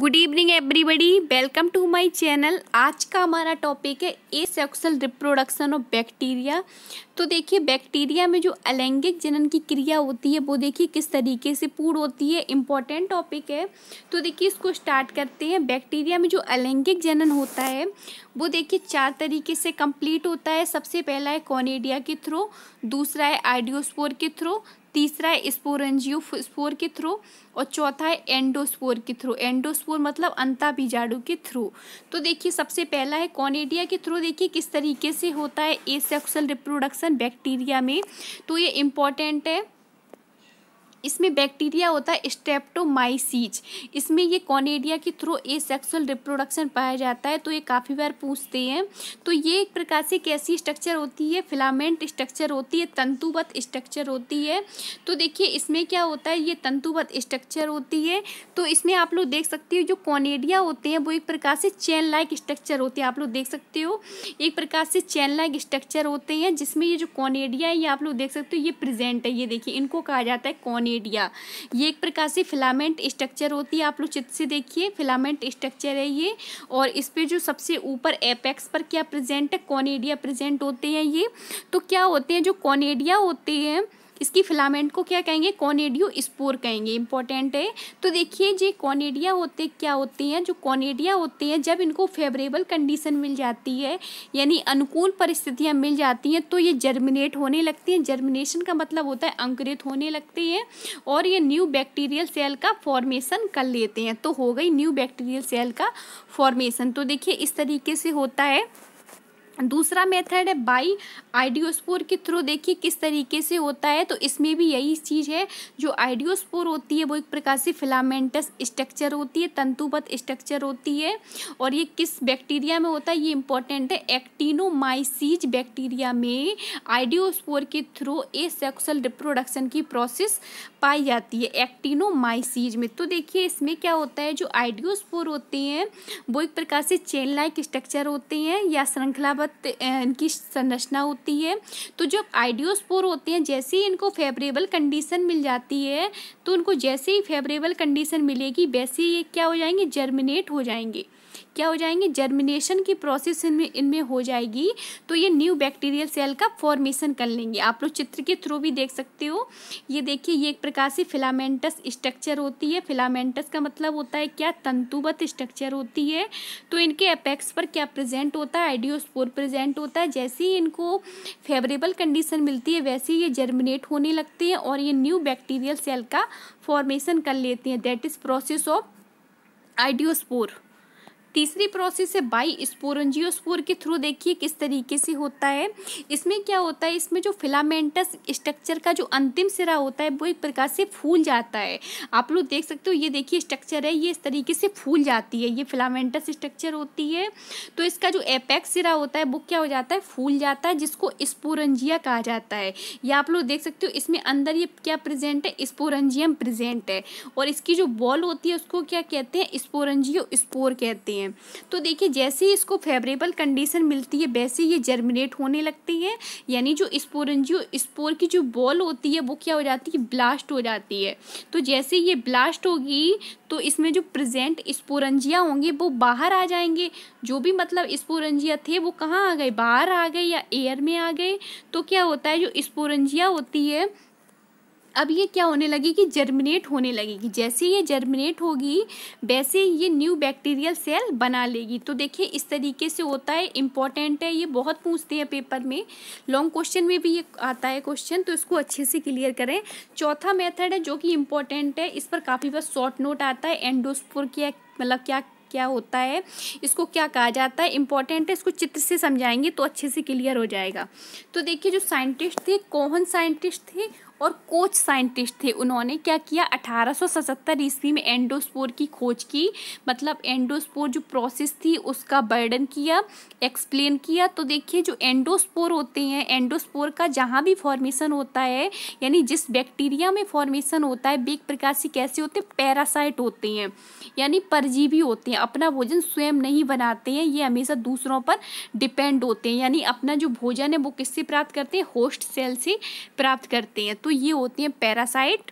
good evening everybody welcome to my channel आज का हमारा टॉपिक है asexual reproduction of bacteria तो देखिए बैक्टीरिया में जो अलैंगिक जनन की क्रिया होती है वो देखिए किस तरीके से पूर्ण होती है इम्पॉर्टेंट टॉपिक है तो देखिए इसको स्टार्ट करते हैं बैक्टीरिया में जो अलैंगिक जनन होता है वो देखिए चार तरीके से कम्प्लीट होता है सबसे पहला है कॉनेडिया के थ्रू दूसरा है आइडियोस्पोर के थ्रू तीसरा है स्पोरेंजियो स्पोर के थ्रू और चौथा है एंडोस्पोर के थ्रू एंडोस्पोर मतलब अंता बीजाणु के थ्रू तो देखिए सबसे पहला है कॉनेडिया के थ्रू देखिए किस तरीके से होता है ए रिप्रोडक्शन बैक्टीरिया में तो ये इम्पॉर्टेंट है इसमें बैक्टीरिया होता है स्टेप्टोमाइसीज इसमें ये कॉनेडिया के थ्रू ए सेक्सुअल रिप्रोडक्शन पाया जाता है तो ये काफ़ी बार पूछते हैं तो ये एक प्रकार से कैसी स्ट्रक्चर होती है फिलामेंट स्ट्रक्चर होती है तंतुबत स्ट्रक्चर होती है तो देखिए इसमें क्या होता है ये तंतुबत स्ट्रक्चर होती है तो इसमें आप लोग देख सकते हो जो कॉनेडिया होते हैं वो एक प्रकार से चैन लाइक स्ट्रक्चर होते हैं आप लोग देख सकते हो एक प्रकार से चैन लाइक स्ट्रक्चर होते हैं जिसमें ये जो कॉनेडिया है ये आप लोग देख सकते हो ये प्रेजेंट है ये देखिए इनको कहा जाता है कॉनेडिया मीडिया ये एक प्रकार से फिलामेंट स्ट्रक्चर होती है आप लोग चित्र से देखिए फिलामेंट स्ट्रक्चर है ये और इस पर जो सबसे ऊपर एपेक्स पर क्या प्रेजेंट है कॉनेडिया प्रेजेंट होते हैं ये तो क्या होते हैं जो कॉनेडिया होते हैं इसकी फिलामेंट को क्या कहेंगे कॉनेडियो स्पोर कहेंगे इंपॉर्टेंट है तो देखिए ये कॉनेडिया होते क्या होते हैं जो कॉनेडिया होते हैं जब इनको फेवरेबल कंडीशन मिल जाती है यानी अनुकूल परिस्थितियाँ मिल जाती हैं तो ये जर्मिनेट होने लगती हैं जर्मिनेशन का मतलब होता है अंकुरित होने लगते हैं और ये न्यू बैक्टीरियल सेल का फॉर्मेशन कर लेते हैं तो हो गई न्यू बैक्टीरियल सेल का फॉर्मेशन तो देखिए इस तरीके से होता है दूसरा मेथड है बाई आइडियोस्पोर के थ्रू देखिए किस तरीके से होता है तो इसमें भी यही चीज़ है जो आइडियोस्पोर होती है वो एक प्रकार से फिलामेंटस स्ट्रक्चर होती है तंतुबत स्ट्रक्चर होती है और ये किस बैक्टीरिया में होता है ये इंपॉर्टेंट है एक्टिनोमाइसीज बैक्टीरिया में आइडियोस्पोर के थ्रू ए सेक्सुअल रिप्रोडक्शन की प्रोसेस पाई जाती है एक्टिनोमाइसीज में तो देखिए इसमें क्या होता है जो आइडियोस्पोर होते हैं वो एक प्रकार से चेन लाइक स्ट्रक्चर होते हैं या श्रृंखला वक्त इनकी संरचना होती है तो जब आइडियोस्पोर होते हैं जैसे ही इनको फेवरेबल कंडीशन मिल जाती है तो उनको जैसे ही फेवरेबल कंडीशन मिलेगी वैसे ही ये क्या हो जाएंगे जर्मिनेट हो जाएंगे क्या हो जाएंगे जर्मिनेशन की प्रोसेस इनमें इनमें हो जाएगी तो ये न्यू बैक्टीरियल सेल का फॉर्मेशन कर लेंगे आप लोग चित्र के थ्रू भी देख सकते हो ये देखिए ये एक प्रकार से फिलामेंटस स्ट्रक्चर होती है फिलामेंटस का मतलब होता है क्या तंतुबत स्ट्रक्चर होती है तो इनके अपेक्स पर क्या प्रेजेंट होता है आइडियोस्पोर प्रेजेंट होता है जैसे ही इनको फेवरेबल कंडीशन मिलती है वैसे ही ये जर्मिनेट होने लगते हैं और ये न्यू बैक्टीरियल सेल का फॉर्मेशन कर लेते हैं that is process of idiospore तीसरी प्रोसेस है बाई स्पोरजियोस्पोर के थ्रू देखिए किस तरीके से होता है इसमें क्या होता है इसमें जो फिलामेंटस स्ट्रक्चर का जो अंतिम सिरा होता है वो एक प्रकार से फूल जाता है आप लोग देख सकते हो ये देखिए स्ट्रक्चर है ये इस तरीके से फूल जाती है ये फिलामेंटस स्ट्रक्चर होती है तो इसका जो एपेक्स सिरा होता है वो क्या हो जाता है फूल जाता है जिसको स्पोरजिया कहा जाता है या आप लोग देख सकते हो इसमें अंदर ये क्या प्रेजेंट है स्पोरजियम प्रेजेंट है और इसकी जो बॉल होती है उसको क्या कहते हैं स्पोरजियो स्पोर कहते हैं हैं तो देखिए जैसे ही इसको फेवरेबल कंडीशन मिलती है वैसे ये जर्मिनेट होने लगती है यानी जो स्पोरेंजियो स्पोर की जो बॉल होती है वो क्या हो जाती है ब्लास्ट हो जाती है तो जैसे ये ब्लास्ट होगी तो इसमें जो प्रेजेंट स्पोरंजिया होंगे वो बाहर आ जाएंगे जो भी मतलब स्पोरंजिया थे वो कहाँ आ गए बाहर आ गए या एयर में आ गए तो क्या होता है जो स्पोरंजिया होती है अब ये क्या होने लगेगी जर्मिनेट होने लगेगी जैसे ये जर्मिनेट होगी वैसे ये न्यू बैक्टीरियल सेल बना लेगी तो देखिए इस तरीके से होता है इम्पॉर्टेंट है ये बहुत पूछते हैं पेपर में लॉन्ग क्वेश्चन में भी ये आता है क्वेश्चन तो इसको अच्छे से क्लियर करें चौथा मेथड है जो कि इम्पॉर्टेंट है इस पर काफ़ी बार शॉर्ट नोट आता है एंडोस्पोर क्या मतलब क्या क्या होता है इसको क्या कहा जाता है इंपॉर्टेंट है इसको चित्र से समझाएंगे तो अच्छे से क्लियर हो जाएगा तो देखिए जो साइंटिस्ट थे कौन साइंटिस्ट थे और कोच साइंटिस्ट थे उन्होंने क्या किया 1877 ईस्वी में एंडोस्पोर की खोज की मतलब एंडोस्पोर जो प्रोसेस थी उसका वर्णन किया एक्सप्लेन किया तो देखिए जो एंडोस्पोर होते हैं एंडोस्पोर का जहाँ भी फॉर्मेशन होता है यानी जिस बैक्टीरिया में फॉर्मेशन होता है बेक प्रकार से कैसे होते हैं पैरासाइट होते हैं यानी परजीवी होते हैं अपना भोजन स्वयं नहीं बनाते हैं ये हमेशा दूसरों पर डिपेंड होते हैं यानी अपना जो भोजन है वो किससे प्राप्त करते हैं होस्ट सेल से प्राप्त करते हैं तो ये होती हैं पैरासाइट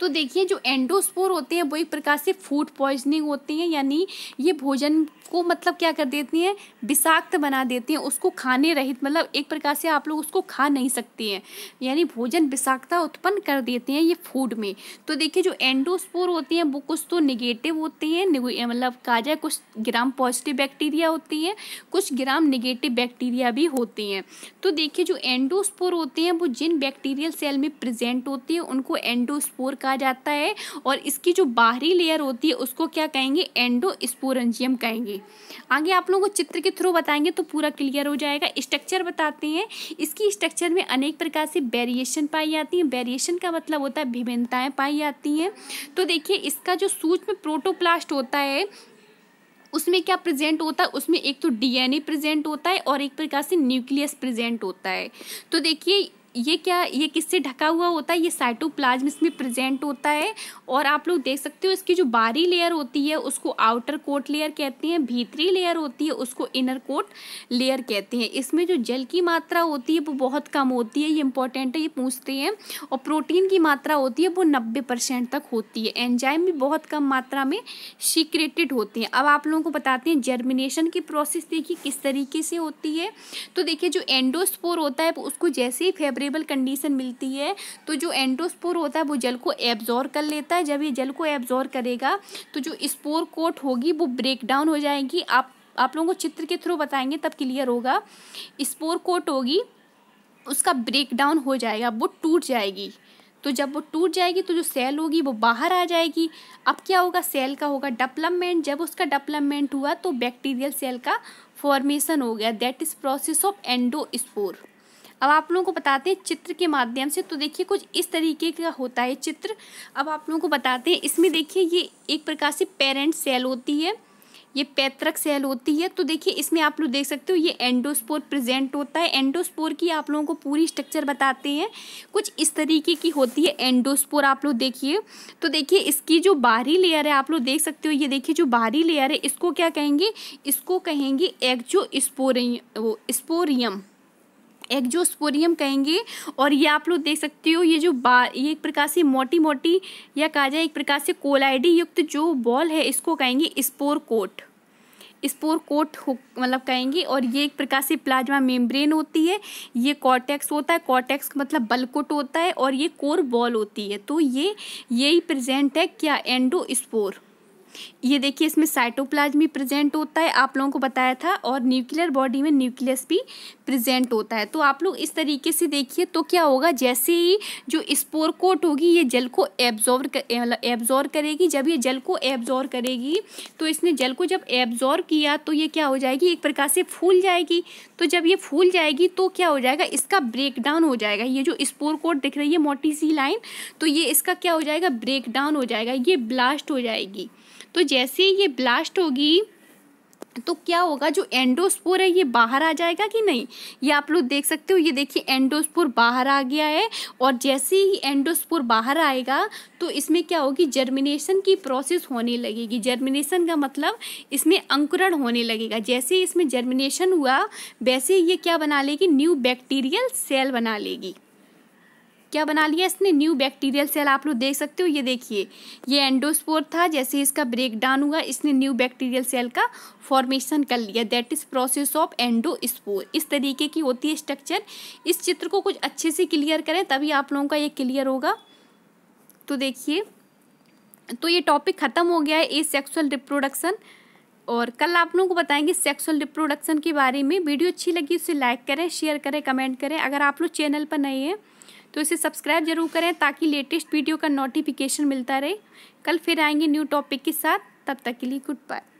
तो देखिए जो एंडोस्पोर होते हैं वो एक प्रकार से फूड पॉइजनिंग होती हैं यानी ये भोजन को मतलब क्या कर देती हैं विषाक्त बना देती हैं उसको खाने रहित मतलब एक प्रकार से आप लोग उसको खा नहीं सकते हैं यानी भोजन विषाक्तता उत्पन्न कर देते हैं ये फूड में तो देखिए जो एंडोस्पोर होते हैं वो कुछ तो निगेटिव होते हैं मतलब कहा जाए कुछ ग्राम पॉजिटिव बैक्टीरिया होती हैं कुछ ग्राम निगेटिव बैक्टीरिया भी होती हैं तो देखिए जो एंडोस्पोर होते हैं वो जिन बैक्टीरियल सेल में प्रजेंट होते हैं उनको एंडोस्पोर कोर कहा जाता है और इसकी जो बाहरी लेयर होती है उसको क्या कहेंगे एंडो स्पोरेंजियम कहेंगे आगे आप लोगों को चित्र के थ्रू बताएंगे तो पूरा क्लियर हो जाएगा स्ट्रक्चर बताते हैं इसकी स्ट्रक्चर में अनेक प्रकार से वेरिएशन पाई जाती हैं वेरिएशन का मतलब होता है विभिन्नताएँ पाई जाती हैं तो देखिए इसका जो सूक्ष्म प्रोटोप्लास्ट होता है उसमें क्या प्रेजेंट होता है उसमें एक तो डीएनए प्रेजेंट होता है और एक प्रकार से न्यूक्लियस प्रेजेंट होता है तो देखिए ये क्या ये किससे ढका हुआ होता है ये साइटोप्लाज्म इसमें प्रेजेंट होता है और आप लोग देख सकते हो इसकी जो बाहरी लेयर होती है उसको आउटर कोट लेयर कहते हैं भीतरी लेयर होती है उसको इनर कोट लेयर कहते हैं इसमें जो जल की मात्रा होती है वो बहुत कम होती है ये इंपॉर्टेंट है ये पूछते हैं और प्रोटीन की मात्रा होती है वो नब्बे परसेंट तक होती है एंजाइम भी बहुत कम मात्रा में सीक्रेटेड होते हैं अब आप लोगों को बताते हैं जर्मिनेशन की प्रोसेस देखिए किस तरीके से होती है तो देखिए जो एंडोस्पोर होता है उसको जैसे ही फेबरिक फेवरेबल कंडीशन मिलती है तो जो एंडोस्पोर होता है वो जल को एब्जॉर्व कर लेता है जब ये जल को एब्जॉर्व करेगा तो जो स्पोर कोट होगी वो ब्रेक डाउन हो जाएगी आप आप लोगों को चित्र के थ्रू बताएंगे तब क्लियर होगा स्पोर कोट होगी उसका ब्रेक डाउन हो जाएगा वो टूट जाएगी तो जब वो टूट जाएगी तो जो सेल होगी वो बाहर आ जाएगी अब क्या होगा सेल का होगा डेवलपमेंट जब उसका डेवलपमेंट हुआ तो बैक्टीरियल सेल का फॉर्मेशन हो गया that is process of endospore अब आप लोगों को बताते हैं चित्र के माध्यम से तो देखिए कुछ इस तरीके का होता है चित्र अब आप लोगों को बताते हैं इसमें देखिए ये एक प्रकार से पेरेंट सेल होती है ये पैतृक सेल होती है तो देखिए इसमें आप लोग देख सकते हो ये एंडोस्पोर प्रेजेंट होता है एंडोस्पोर की आप लोगों को पूरी स्ट्रक्चर बताते हैं कुछ इस तरीके की होती है एंडोस्पोर आप लोग देखिए तो देखिए इसकी जो बाहरी लेयर है आप लोग देख सकते हो ये देखिए जो बाहरी लेयर है इसको क्या कहेंगे इसको कहेंगे वो स्पोरियम एग्जोस्पोरियम कहेंगे और ये आप लोग देख सकते हो ये जो बा ये एक प्रकार से मोटी मोटी या कहा जाए एक प्रकार से कोलाइडी युक्त जो बॉल है इसको कहेंगे स्पोर कोट स्पोर कोट मतलब कहेंगे और ये एक प्रकार से प्लाज्मा मेम्ब्रेन होती है ये कॉर्टेक्स होता है कॉर्टेक्स मतलब बलकुट होता है और ये कोर बॉल होती है तो ये यही प्रेजेंट है क्या एंडोस्पोर ये देखिए इसमें साइटोप्लाज्मी प्रेजेंट होता है आप लोगों को बताया था और न्यूक्लियर बॉडी में न्यूक्लियस भी प्रेजेंट होता है तो आप लोग इस तरीके से देखिए तो क्या होगा जैसे ही जो स्पोर कोट होगी ये जल को एब्जॉर्व कर, एब्जॉर्व करेगी जब ये जल को एब्जॉर्व करेगी तो इसने जल को जब एब्जॉर्व किया तो ये क्या हो जाएगी एक प्रकार से फूल जाएगी तो जब ये फूल जाएगी तो क्या हो जाएगा इसका ब्रेक डाउन हो जाएगा ये जो स्पोर कोट दिख रही है मोटी सी लाइन तो ये इसका क्या हो जाएगा ब्रेक डाउन हो जाएगा ये ब्लास्ट हो जाएगी तो जैसे ये ब्लास्ट होगी तो क्या होगा जो एंडोस्पोर है ये बाहर आ जाएगा कि नहीं ये आप लोग देख सकते हो ये देखिए एंडोस्पोर बाहर आ गया है और जैसे ही एंडोस्पोर बाहर आएगा तो इसमें क्या होगी जर्मिनेशन की प्रोसेस होने लगेगी जर्मिनेशन का मतलब इसमें अंकुरण होने लगेगा जैसे ही इसमें जर्मिनेशन हुआ वैसे ये क्या बना लेगी न्यू बैक्टीरियल सेल बना लेगी क्या बना लिया इसने न्यू बैक्टीरियल सेल आप लोग देख सकते हो ये देखिए ये एंडोस्पोर था जैसे इसका ब्रेक डाउन हुआ इसने न्यू बैक्टीरियल सेल का फॉर्मेशन कर लिया that is process of endospore इस तरीके की होती है स्ट्रक्चर इस चित्र को कुछ अच्छे से क्लियर करें तभी आप लोगों का ये क्लियर होगा तो देखिए तो ये टॉपिक ख़त्म हो गया है ए सेक्सुअल रिप्रोडक्शन और कल आप लोगों को बताएंगे सेक्सुअल रिप्रोडक्शन के बारे में वीडियो अच्छी लगी उसे लाइक करें शेयर करें कमेंट करें अगर आप लोग चैनल पर नए हैं तो इसे सब्सक्राइब जरूर करें ताकि लेटेस्ट वीडियो का नोटिफिकेशन मिलता रहे कल फिर आएंगे न्यू टॉपिक के साथ तब तक के लिए गुड बाय